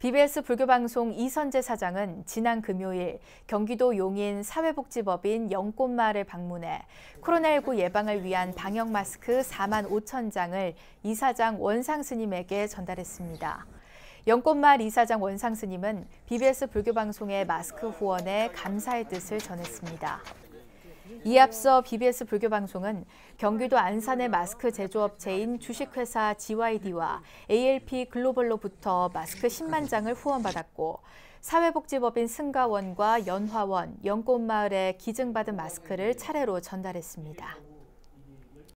BBS 불교방송 이선재 사장은 지난 금요일 경기도 용인 사회복지법인 영꽃마을을 방문해 코로나19 예방을 위한 방역 마스크 4만 5천 장을 이사장 원상 스님에게 전달했습니다. 영꽃마을 이사장 원상 스님은 BBS 불교방송의 마스크 후원에 감사의 뜻을 전했습니다. 이 앞서 BBS 불교 방송은 경기도 안산의 마스크 제조업체인 주식회사 GYD와 ALP 글로벌로부터 마스크 10만 장을 후원받았고 사회복지법인 승가원과 연화원, 연꽃마을에 기증받은 마스크를 차례로 전달했습니다.